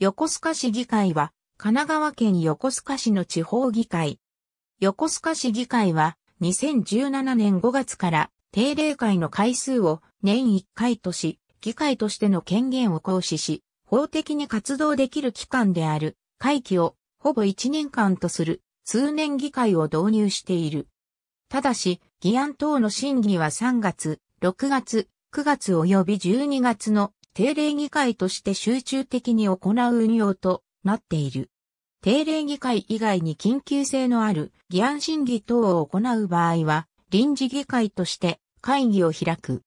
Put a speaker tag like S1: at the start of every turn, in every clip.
S1: 横須賀市議会は、神奈川県横須賀市の地方議会。横須賀市議会は、2017年5月から定例会の回数を年1回とし、議会としての権限を行使し、法的に活動できる期間である会期をほぼ1年間とする通年議会を導入している。ただし、議案等の審議は3月、6月、9月及び12月の定例議会として集中的に行う運用となっている。定例議会以外に緊急性のある議案審議等を行う場合は、臨時議会として会議を開く。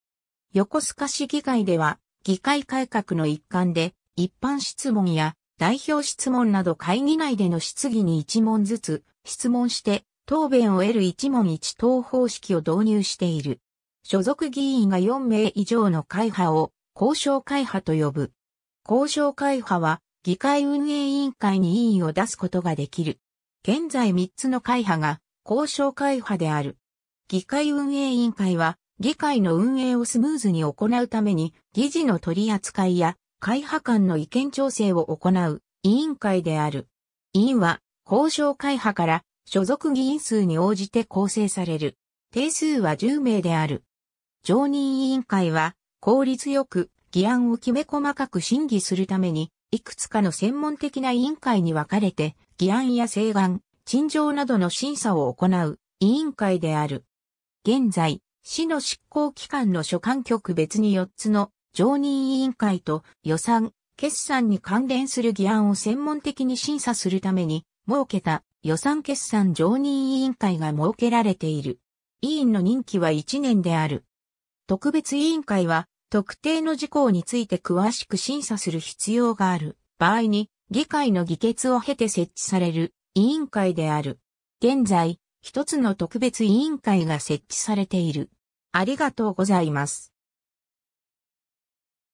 S1: 横須賀市議会では、議会改革の一環で、一般質問や代表質問など会議内での質疑に一問ずつ質問して、答弁を得る一問一答方式を導入している。所属議員が4名以上の会派を交渉会派と呼ぶ。交渉会派は議会運営委員会に委員を出すことができる。現在3つの会派が交渉会派である。議会運営委員会は議会の運営をスムーズに行うために議事の取り扱いや会派間の意見調整を行う委員会である。委員は交渉会派から所属議員数に応じて構成される。定数は10名である。常任委員会は効率よく議案をきめ細かく審議するために、いくつかの専門的な委員会に分かれて、議案や請願、陳情などの審査を行う委員会である。現在、市の執行機関の所管局別に4つの常任委員会と予算、決算に関連する議案を専門的に審査するために設けた予算決算常任委員会が設けられている。委員の任期は1年である。特別委員会は特定の事項について詳しく審査する必要がある場合に、議会の議決を経て設置される委員会である。現在、一つの特別委員会が設置されている。ありがとうございます。